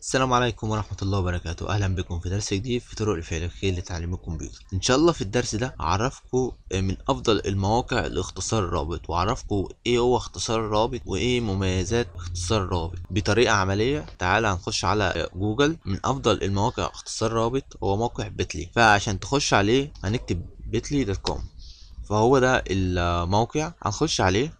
السلام عليكم ورحمة الله وبركاته أهلا بكم في درس جديد في طرق الفلكية لتعليم الكمبيوتر إن شاء الله في الدرس ده أعرفكم من أفضل المواقع لاختصار الرابط وأعرفكم إيه هو اختصار الرابط وإيه مميزات اختصار الرابط بطريقة عملية تعالى هنخش على جوجل من أفضل المواقع اختصار الرابط هو موقع بيتلي فعشان تخش عليه هنكتب بيتلي دوت كوم فهو ده الموقع هنخش عليه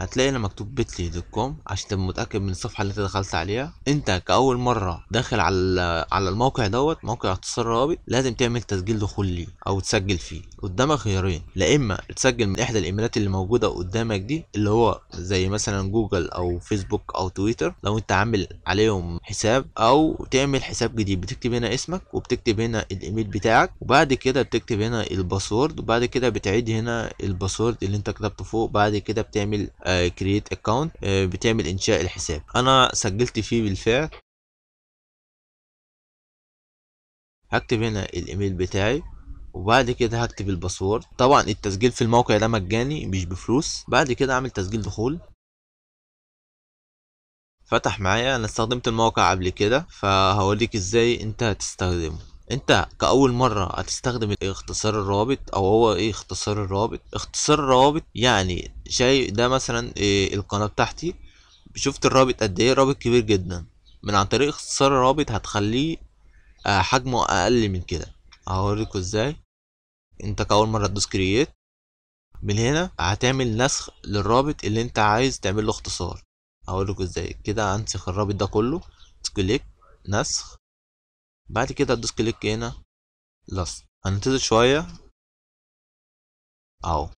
هتلاقي هنا مكتوب بيتلي دوت كوم عشان تبقى متاكد من الصفحه اللي انت دخلت عليها انت كاول مره داخل على على الموقع دوت موقع اتصال روابط لازم تعمل تسجيل دخول ليه او تسجل فيه قدامك خيارين لا اما تسجل من احدى الايميلات اللي موجوده قدامك دي اللي هو زي مثلا جوجل او فيسبوك او تويتر لو انت عامل عليهم حساب او تعمل حساب جديد بتكتب هنا اسمك وبتكتب هنا الايميل بتاعك وبعد كده بتكتب هنا الباسورد وبعد كده بتعيد هنا الباسورد اللي انت كتبته فوق بعد كده بتعمل كرييت آه، اكونت آه، بتعمل انشاء الحساب انا سجلت فيه بالفعل هكتب هنا الايميل بتاعي وبعد كده هكتب الباسورد طبعا التسجيل في الموقع ده مجاني مش بفلوس بعد كده اعمل تسجيل دخول فتح معايا انا استخدمت الموقع قبل كده فهوريك ازاي انت هتستخدمه انت كاول مره هتستخدم اختصار الروابط او هو ايه اختصار الروابط اختصار الروابط يعني شايف ده مثلا ايه القناه بتاعتي شفت الرابط قد ايه رابط كبير جدا من عن طريق اختصار الرابط هتخليه آه، حجمه اقل من كده هوريكوا ازاي انت كاول مره تدوس كرييت من هنا هتعمل نسخ للرابط اللي انت عايز تعمل له اختصار هقولكوا ازاي كده هنسخ الرابط ده كله كليك نسخ بعد كده هتدوس كليك هنا لص هننتظر شوية اهو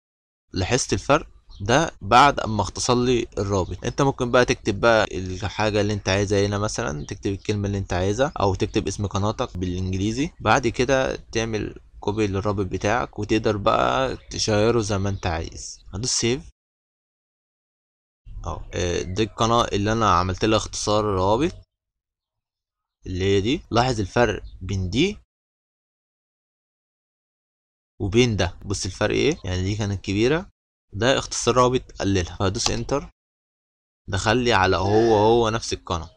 لاحظت الفرق ده بعد اما اختصر لي الرابط انت ممكن بقى تكتب بقى الحاجه اللي انت عايزها هنا مثلا تكتب الكلمه اللي انت عايزها او تكتب اسم قناتك بالانجليزي بعد كده تعمل كوبي للرابط بتاعك وتقدر بقى تشيره زي ما انت عايز هدوس سيف اهو آه، دي القناه اللي انا عملت لها اختصار الرابط اللي هي دي لاحظ الفرق بين دي وبين ده بص الفرق ايه يعني دي كانت كبيرة ده اختصار رابط قللها فهدوس انتر لي على هو هو نفس القناة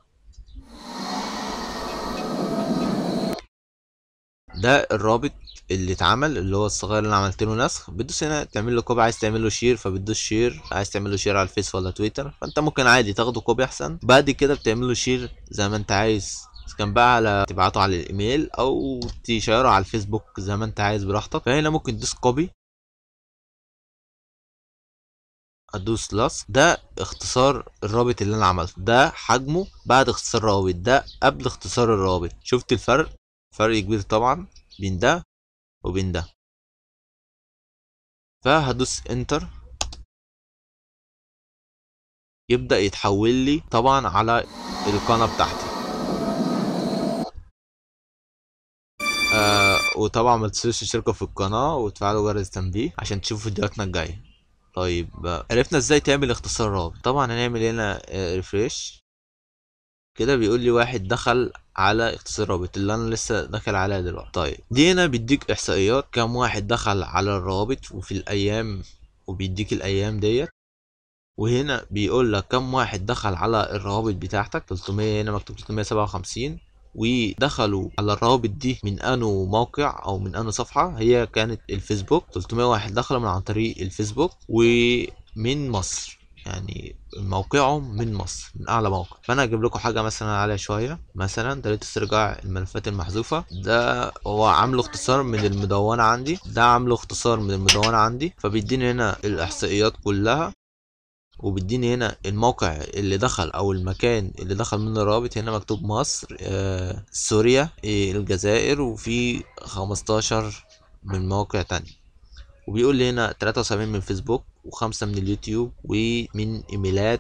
ده الرابط اللي اتعمل اللي هو الصغير اللي عملت له نسخ بتدوس هنا تعمل له كوبي عايز تعمل له شير فبتدوس شير عايز تعمل له شير على الفيس ولا تويتر فانت ممكن عادي تاخده كوبي احسن بعد كده بتعمل له شير زي ما انت عايز اذا كان بقى على تبعته على الايميل او تشيره على الفيسبوك زي ما انت عايز براحتك فهنا ممكن تدوس كوبي ادوس لاس ده اختصار الرابط اللي انا عملته ده حجمه بعد اختصار الرابط ده قبل اختصار الرابط شفت الفرق فرق كبير طبعا بين ده وبين ده فهدوس انتر يبدأ يتحول لي طبعا على القناة بتاعتي وطبعا ما تنسوش تشتركوا في القناه وتفعلوا جرس التنبيه عشان تشوفوا فيديوهاتنا الجايه طيب عرفنا ازاي تعمل اختصار رابط طبعا هنعمل هنا ريفريش آه، كده بيقول لي واحد دخل على اختصار رابط اللي انا لسه داخل عليها دلوقتي طيب دي هنا بيديك احصائيات كم واحد دخل على الرابط وفي الايام وبيديك الايام ديت وهنا بيقول لك كم واحد دخل على الروابط بتاعتك 300 هنا مكتوب 357 ودخلوا على الروابط دي من انه موقع او من انه صفحه هي كانت الفيسبوك 300 واحد دخلوا من عن طريق الفيسبوك ومن مصر يعني موقعهم من مصر من اعلى موقع فانا هجيب لكم حاجه مثلا عليها شويه مثلا ده استرجاع الملفات المحذوفه ده هو عامله اختصار من المدونه عندي ده عامله اختصار من المدونه عندي فبيديني هنا الاحصائيات كلها وبيديني هنا الموقع اللي دخل او المكان اللي دخل منه الرابط هنا مكتوب مصر آه سوريا آه الجزائر وفي 15 من مواقع تانية وبيقول لي هنا 73 من فيسبوك وخمسة من اليوتيوب ومن ايميلات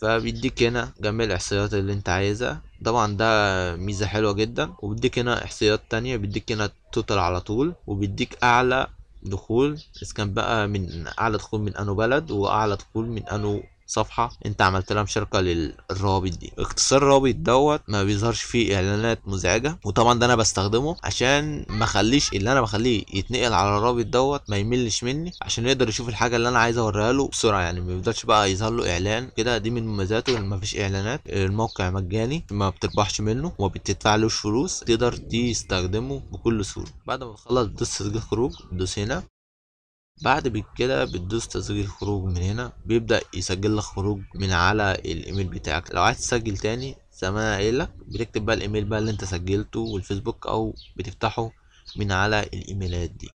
فبيديك هنا جميع الاحصائيات اللي انت عايزها طبعا ده ميزة حلوة جدا وبيديك هنا احصائيات تانية بيديك هنا التوتال على طول وبيديك اعلى دخول اذا كان بقى من اعلى دخول من انو بلد واعلى دخول من انو صفحه انت عملت لها مشاركه للروابط دي اختصار الرابط دوت ما بيظهرش فيه اعلانات مزعجه وطبعا ده انا بستخدمه عشان ما اخليش اللي انا بخليه يتنقل على الرابط دوت ما يملش مني عشان يقدر يشوف الحاجه اللي انا عايز اوريها له بسرعه يعني ما يفضلش بقى يظهر له اعلان كده دي من مميزاته ان ما فيش اعلانات الموقع مجاني ما بتربحش منه وما بتدفعلوش فلوس تقدر تستخدمه بكل سهوله بعد ما تخلص تدوس تسجيل خروج تدوس هنا بعد كده بتدوس تسجيل خروج من هنا بيبدأ يسجل لك خروج من على الايميل بتاعك لو عايز تسجل تاني زي ما انا قايل لك بتكتب بقى الايميل بقى اللي انت سجلته والفيسبوك او بتفتحه من على الايميلات دي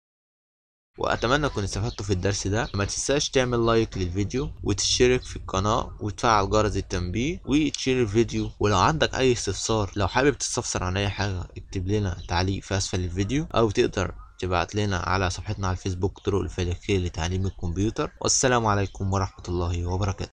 واتمنى تكون استفدتوا في الدرس ده ما تنساش تعمل لايك للفيديو وتشترك في القناه وتفعل جرس التنبيه وتشير الفيديو ولو عندك اي استفسار لو حابب تستفسر عن اي حاجه اكتب لنا تعليق في اسفل الفيديو او تقدر تبعت لنا على صفحتنا على الفيسبوك طرق الفلكية لتعليم الكمبيوتر والسلام عليكم ورحمة الله وبركاته